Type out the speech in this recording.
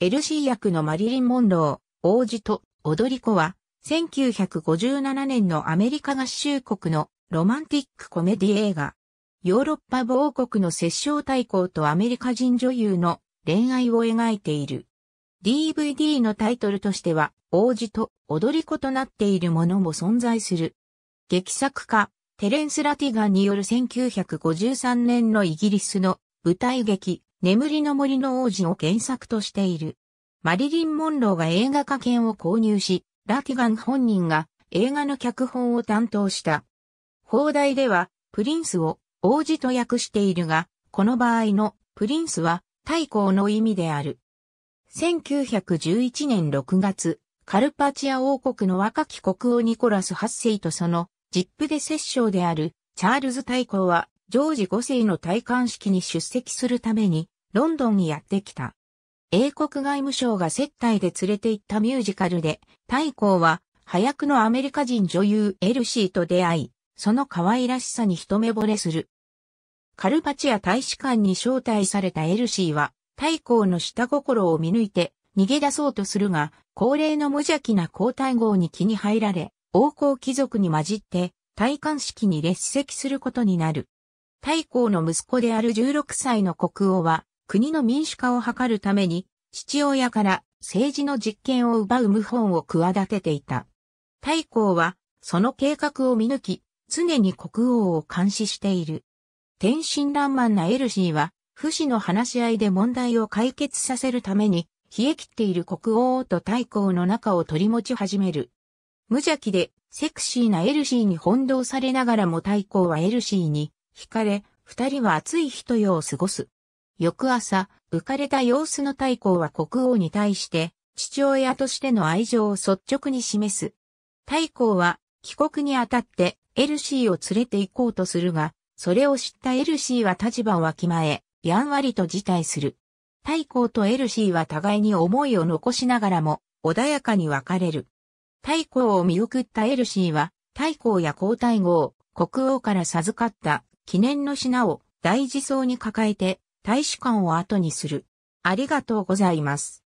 LC 役のマリリン・モンロー、王子と踊り子は、1957年のアメリカ合衆国のロマンティックコメディ映画。ヨーロッパ某国の摂政対抗とアメリカ人女優の恋愛を描いている。DVD のタイトルとしては、王子と踊り子となっているものも存在する。劇作家、テレンス・ラティガンによる1953年のイギリスの舞台劇、眠りの森の王子を原作としている。マリリン・モンローが映画化権を購入し、ラティガン本人が映画の脚本を担当した。放題では、プリンスを王子と訳しているが、この場合のプリンスは太公の意味である。1911年6月、カルパチア王国の若き国王ニコラス8世とその、ジップで摂政であるチャールズ太公はジョージ5世の戴冠式に出席するために、ロンドンにやってきた。英国外務省が接待で連れて行ったミュージカルで、大公は、早くのアメリカ人女優エルシーと出会い、その可愛らしさに一目惚れする。カルパチア大使館に招待されたエルシーは、大公の下心を見抜いて逃げ出そうとするが、高齢の無邪気な皇太后に気に入られ、王侯貴族に混じって、戴冠式に列席することになる。太公の息子である16歳の国王は、国の民主化を図るために、父親から政治の実権を奪う謀反を企てていた。太公は、その計画を見抜き、常に国王を監視している。天真爛漫なエルシーは、不死の話し合いで問題を解決させるために、冷え切っている国王と太公の中を取り持ち始める。無邪気でセクシーなエルシーに翻弄されながらも太公はエルシーに惹かれ、二人は暑い人夜を過ごす。翌朝、浮かれた様子の太后は国王に対して、父親としての愛情を率直に示す。太后は、帰国にあたって、エルシーを連れて行こうとするが、それを知ったエルシーは立場をわきまえ、やんわりと辞退する。太后とエルシーは互いに思いを残しながらも、穏やかに別れる。太后を見送ったエルシーは、太后や皇太后、国王から授かった記念の品を大事そうに抱えて大使館を後にする。ありがとうございます。